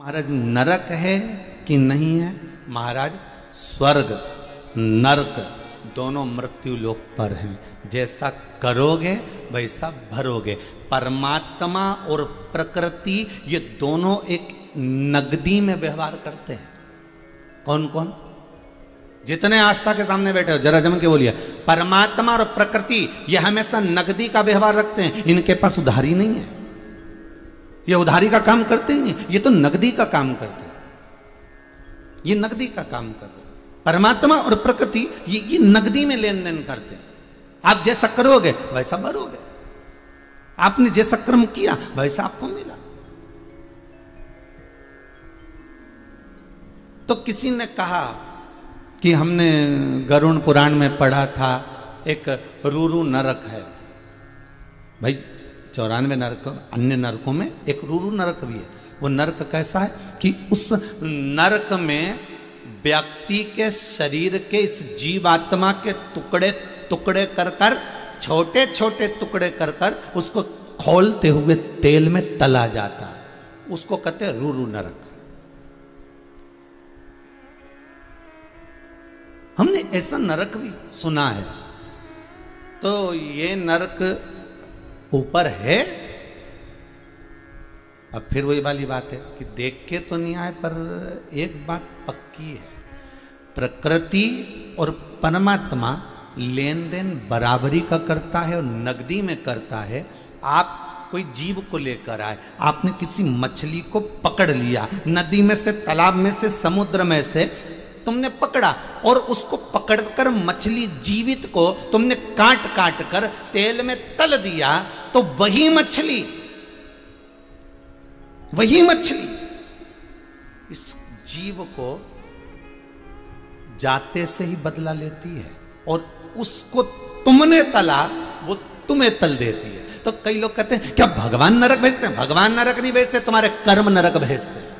महाराज नरक है कि नहीं है महाराज स्वर्ग नरक दोनों मृत्यु लोक पर हैं जैसा करोगे वैसा भरोगे परमात्मा और प्रकृति ये दोनों एक नगदी में व्यवहार करते हैं कौन कौन जितने आस्था के सामने बैठे हो जरा जम के बोलिए परमात्मा और प्रकृति ये हमेशा नगदी का व्यवहार रखते हैं इनके पास उधारी नहीं है ये उधारी का काम करते ही नहीं ये तो नकदी का काम करते हैं ये नकदी का काम कर रहे परमात्मा और प्रकृति ये ये नकदी में लेन देन करते हैं आप जैसा करोगे वैसा भरोगे आपने जैसा कर्म किया वैसा आपको मिला तो किसी ने कहा कि हमने गरुण पुराण में पढ़ा था एक रूरू नरक है भाई चौरानवे नरक अन्य नरकों में एक रूरु नरक भी है वो नरक कैसा है कि उस नरक में व्यक्ति के शरीर के इस जीवात्मा के टुकड़े टुकड़े कर कर छोटे छोटे टुकड़े कर कर उसको खोलते हुए तेल में तला जाता उसको कहते रूरू नरक हमने ऐसा नरक भी सुना है तो ये नरक ऊपर है अब फिर वही वाली बात है कि देख के तो नहीं आए पर एक बात पक्की है प्रकृति और परमात्मा लेन देन बराबरी का करता है और नगदी में करता है आप कोई जीव को लेकर आए आपने किसी मछली को पकड़ लिया नदी में से तालाब में से समुद्र में से तुमने पकड़ा और उसको पकड़कर मछली जीवित को तुमने काट काट कर तेल में तल दिया तो वही मछली वही मछली इस जीव को जाते से ही बदला लेती है और उसको तुमने तला वो तुम्हें तल देती है तो कई लोग कहते हैं क्या भगवान नरक भेजते हैं भगवान नरक नहीं भेजते तुम्हारे कर्म नरक भेजते हैं